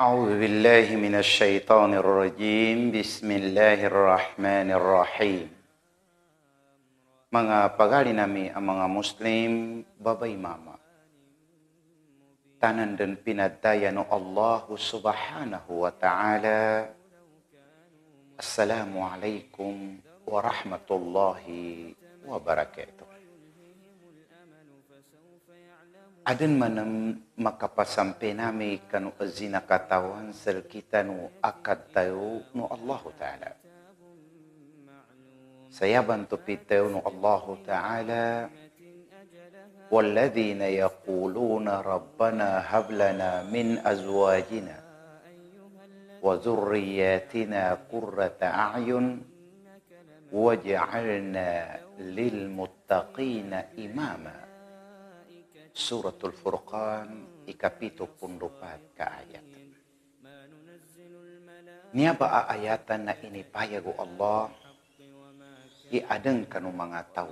أعوذ بالله من الشيطان الرجيم بسم الله الرحمن الرحيم Mga pagali nami ang mga Muslim, babay mama. Tanan din pinadaya no Allah subhanahu wa ta'ala. Assalamu alaikum wa rahmatullahi adin manam makapasampe nami kanu azina katawan sel kita nu akad tayo nu Allah Ta'ala. Sayaban tupit pitayo nu Allah Ta'ala والذين يقولون ربنا هب لنا من أزواجنا وذرياتنا قرة أعين واجعلنا للمتقين إماماً Suratul Furqan ikapito pundupat ka ayat. Niya ba ayatan na ini payagu Allah i adeng kanu mga tau.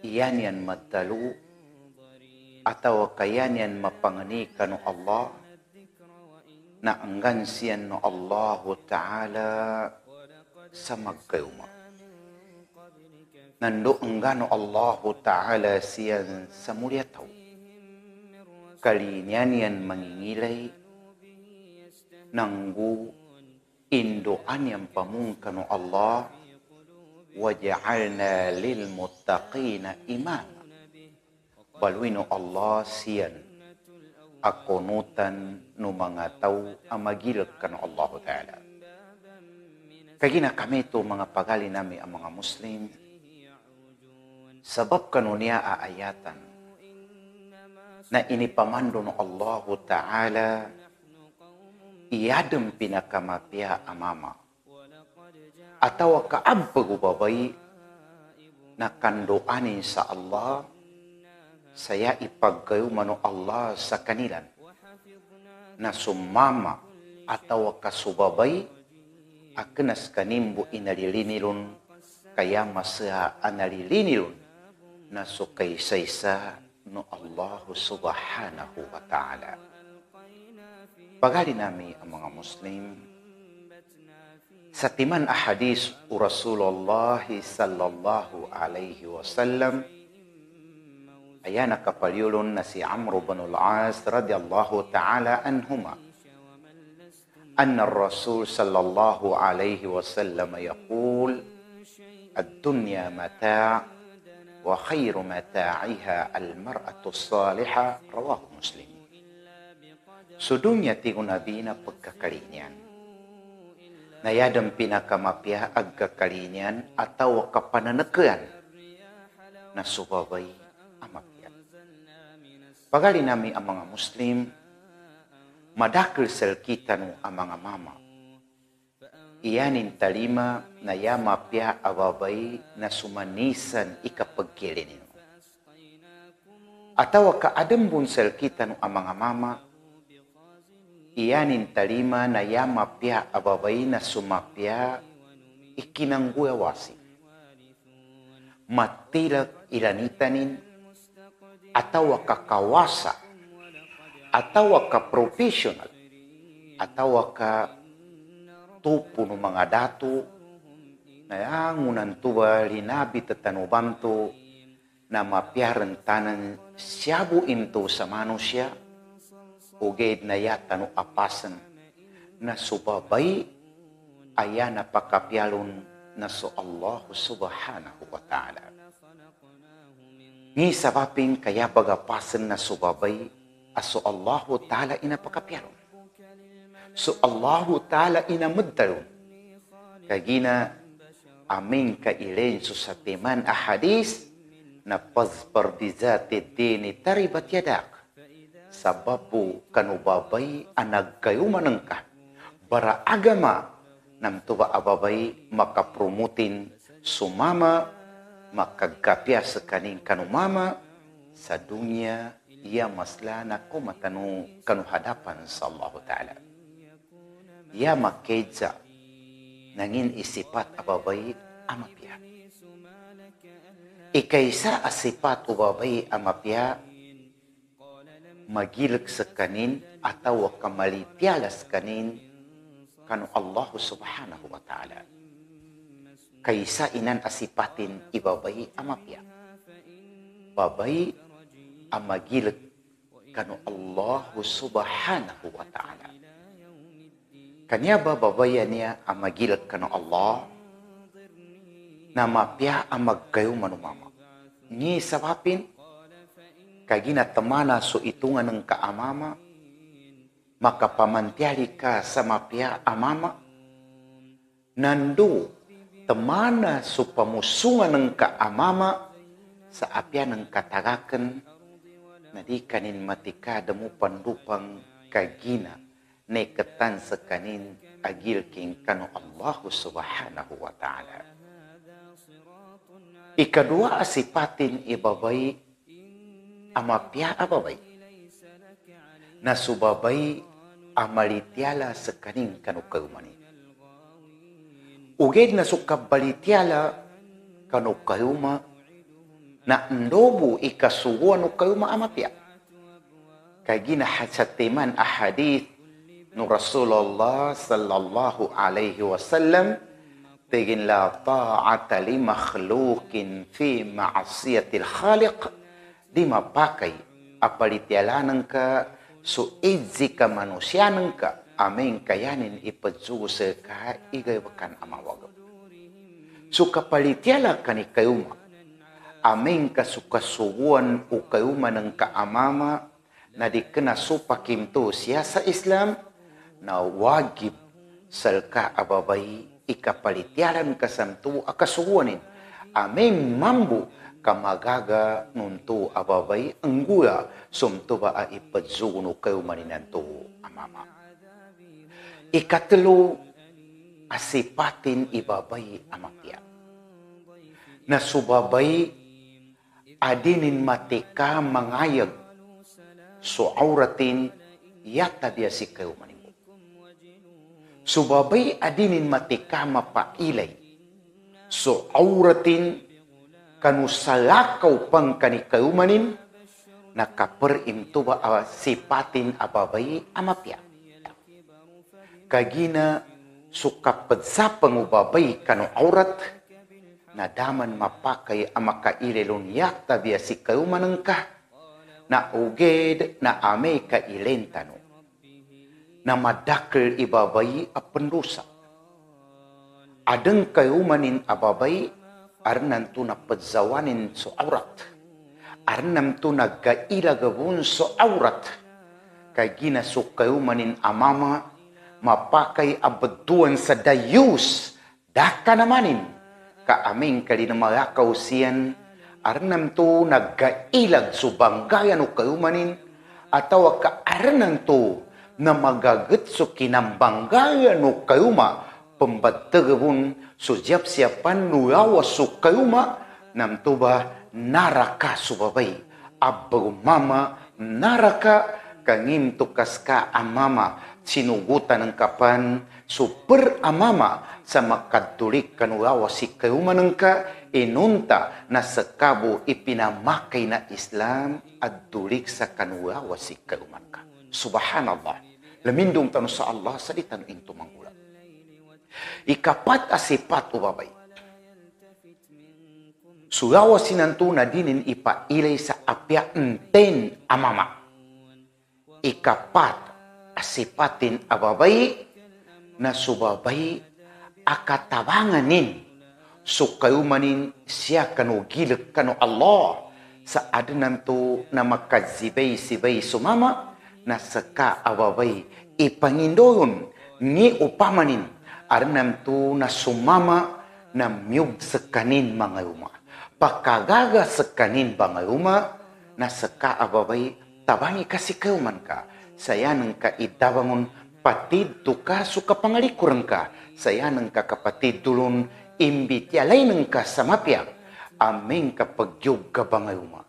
Iyan yan madalu atau kayan yan mapangani kanu Allah na enggan sian no Allah Ta'ala sama kayumah. na ndo ngano Allahu Ta'ala siya sa mulia tao. yan mangingilay nanggu indoan yang pamungkanu Allah waja'alna lil muttaqina imama. Baluino Allah siyan akonutan no mga tao amagilak kanu Allah Ta'ala. Kagina kami ito mga pagali nami ang mga Muslim, Sebab unia ayatan. Na ini pamandun Allah Ta'ala iadem pinakama pia amama. Atau kaabbegu babai na kandoani sa Allah saya ipagayu manu Allah sa kanilan. Na sumama atau kasubabai akenas kanimbu inalilinilun kaya masa analilinilun نسقي سيسا نو الله سبحانه وتعالى بغالي نامي أمام مسلم ستمان أحاديث رسول الله صلى الله عليه وسلم أيانا كفاليول نسي عمرو بن العاص رضي الله تعالى عنهما أن الرسول صلى الله عليه وسلم يقول الدنيا متاع وخير متاعها المرأة الصالحة rawahu muslim Sudunya ti unabina pagkakalinyan. Nayadam pinakamapya agkakalinyan atau kapananakean na subabay amapyan. Pagali nami ang mga Muslim, madakil sel kita no ang mga mama yanin talima na ya mapya ababai na sumanisan ika pagkilinin. Ataw ka adem bunsel kita no amang mama, yanin talima na ya mapya ababai na sumapya ikinangguya wasi. Matilag ilanitanin ataw ka kawasa ataw ka professional ataw ka tupo ng mga na angunan tuwa linabi tatanubam to, na mapiyaran tanan siabu into sa manusia, ugaid na yata no apasan, na subabay aya na pakapyalon na so Allah subhanahu wa ta'ala. Ni sabapin kaya bagapasan na subabay aso Allah ta'ala inapakapyalon So Allahu Ta'ala ಇನ ಮುದ್ದಳು ಕಗಿನ aming kailin so sa timan ahadis na pazpardizati dini taribat yadak. Sababu kanubabay anag kayo manangka. Bara agama nam tuba ababay makapromutin sumama makagkapya sa kaning kanumama sa dunya iya maslana ko matanu kanuhadapan sa Allah Ta'ala. ya makeja nangin isipat ababait amapia ikaisa asipat ubabai amapia magilak sekanin atau kamali tiala sekanin kanu Allah subhanahu wa ta'ala kaisa inan asipatin ibabai amapia babai amagilak kanu Allah subhanahu wa ta'ala kanya ಕನ್ಯಾಬ ಬಬಯ್ಯನೆಯ ಅಮ್ಮ ಗೀಲಕ್ಕನು Allah na mapya ಅಮ್ಮ ಗಯು ಮನುಮಾಮ Ngi sabapin, kagina tamana so itungan ng kaamama, makapamantyari ka sa mapya amama, nando tamana so pamusungan ng kaamama sa apya ng katagakan na di kanin matika damu pandupang kagina neketan sekanin agil king kanu Allah Subhanahu wa taala. Ika dua sifatin ibabai ama pia ababai. Nasubabai amalitiala sekanin kanu kaumani. Ugeid na sukabalitiala kanu kauma na ndobu ikasuguan kauma ama pia. Kagina hasatiman ahadith رسول الله صلى الله عليه وسلم تجن لا طاعة لمخلوق في معصية الخالق دي ما باقي أبالي تيالاننك سو إيزيكا منوسيانك أمين كيانين إبتزوغ سيكا إيجي وكان أما وغا سو كبالي تيالا كاني كيوما أمين كسو كسوغوان وكيوما ننك أماما نادي كنا سو باكيمتو سياسة إسلام na wagip salka ababay ikapalitiaran kasanto akasuwanin ameng mambu kamagaga nuntu ababay ang guya ba a ipadzuno kayo maninanto amama. Ikatlo, asipatin ibabay amakya. Nasubabay adinin matika mangayag so auratin yata biya si kayo man subabay adinin matika pa So auratin kanusalakaw pang kanikayumanin nakaperin tuba uh, ah, sipatin ababay amapya. Kagina sukapad sa pangubabay kanu aurat nadaman mapakay amaka ilelon yakta biya si kayumanangka na uged na ame ka na madakil ibabay a pendosa. Adang kayo manin ababay, arnam to na padzawanin so aurat. Arnam to nagkailagabun so aurat. Kay so kayo manin amama, mapakay abaduan sa dayus, daka namanin. Kaaming kalinamagakaw siyan, arnam to nagailag so banggayan o kayo manin, atawa ka arnam to na magagatso kinambanggayan no kayuma pambattagavun so japsiapan no yawa so kayuma namtuba naraka subabay mama naraka kangin tukas ka amama sinugutan ng kapan super amama sa makadulik kanuyawa si kayumanang ka inunta na sa kabo ipinamakay na Islam at dulik sa kanuyawa si kayuman ka. Subhanallah. lemindung tanu sa Allah sadi tanu intu mangula ikapat asipat u babai sugawa sinantu nadinin ipa ilai sa apia enten amama ikapat asipatin ababai na subabai akatabanganin sukayumanin siya kanu gilek kanu Allah sa adnan tu na makazibay sibay sumama na saka awaway ipangindoyon ni upamanin arnam tu na sumama na miyub sakanin mga yuma. Pagkagaga sakanin ba nga yuma na saka awaway tabangi kasi kauman ka sayanang ka idabangon patid tu ka suka pangalikuran ka sayanang ka kapatid dulon imbityalay ng ka samapyang aming kapagyog ka ba nga yuma.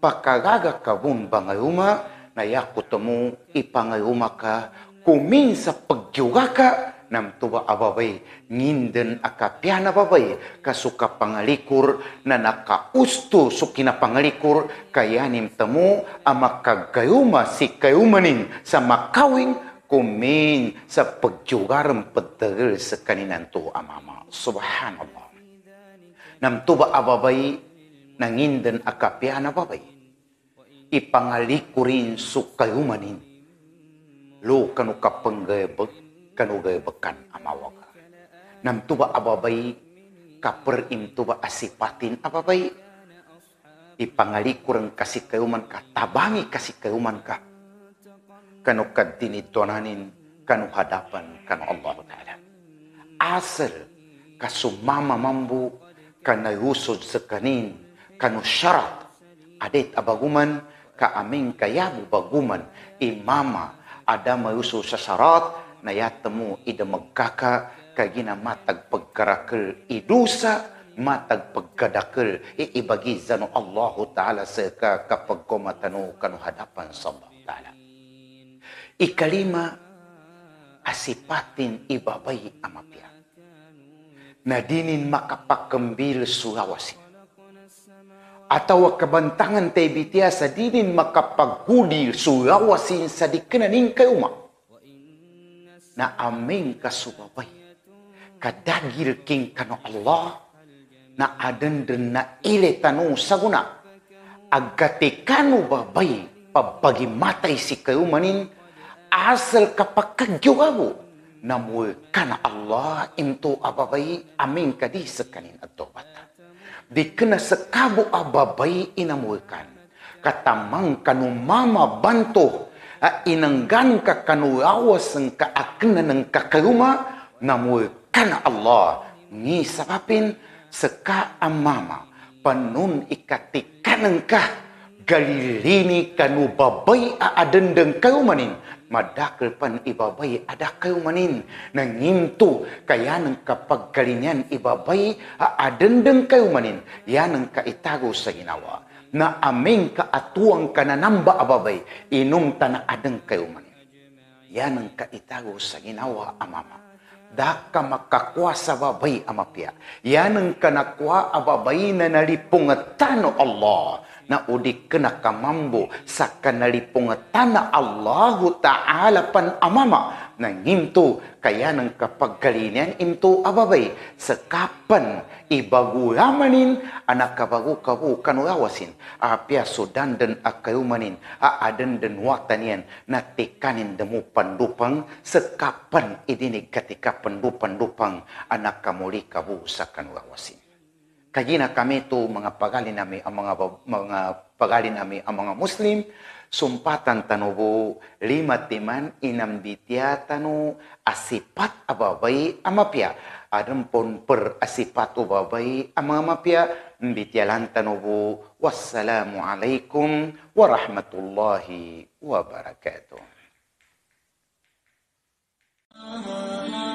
Pagkagaga kabun ba nga yuma naya kutomu ipangayuma ka kumin sa pagyuga ka nam tuba ababay nginden akapiana babay kasuka pangalikur na nakausto so kinapangalikur kayanim tamu amakagayuma si kayumanin sa makawing kumin sa pagyugaram pagdagal sa kaninanto amama subhanallah nam tuba ababay nanginden akapiana babay ipangaliku rin su kayumanin. Lo kanu kapanggayabag, kanu gayabagkan amawag. Nam ba ababay, kaperim tuba asipatin ababay. Ipangaliku rin kasi kayuman ka, tabangi kasi kayuman ka. Kanu dinitonanin, kanu hadapan, kanu Allah Ta'ala. Asal, kasumama mambu, kanayusod sa kanin, kanu syarat, adet abaguman, kaamin kayabu baguman imama ada mayuso sa sarat na yatamo ida magkaka kagina matag pagkarakal idusa matag pagkadakal iibagi zano Allahu Ta'ala sa ka kapag kumatano kanu hadapan sa Allah Ta'ala. Ikalima, asipatin ibabay amapya. Nadinin dinin makapakambil sulawasi atawa kabantangan tay bitiya sa dinin makapaghuli surawasin sa dikinaning kayuma na aming kasubabay kadagir king kano Allah na adandan na ile tanong saguna kanu babay pabagi matay si kayumanin asal kapakagyuwabo na muwi kana Allah into ababay aming kadi sa kanin at tobatan dikena sekabu ababai inamurkan. Kata mang kanu mama bantu a inenggan ka kanu awas engka akna neng ka keruma namurkan Allah. Ni sababin seka amama penun ikatikan engka galilini kanu babai a adendeng kerumanin madakal pan ibabay adakayo manin nangimto kaya nang kapag kalinyan ibabay adendeng kayo manin yan ang kaitago sa ginawa na aming kaatuang kananamba ababay inong tanaadang kayo manin yan ang kaitago sa ginawa amama da ka makakwa sa babay amapya yan ang kanakwa ababay na nalipungatan Allah na udi kena kamambo sakanalipungatana Allahu Ta'ala pan amama nang imto kaya ng kapagkalinian into ababay sa kapan ibaguyamanin anak kabago kabu kanurawasin apya sudan dan akayumanin a dan watanian na tekanin demo pandupang sa kapan idinig katika pandupang anak kamuli kabu sa kanurawasin kagina kami to mga pagali nami ang mga mga pagali nami ang mga Muslim sumpatan tanubo lima timan inam ditya tanu asipat ababay amapya adam pon per asipat ubabay ang mga mapya dityalan tanubo wassalamu alaikum warahmatullahi wabarakatuh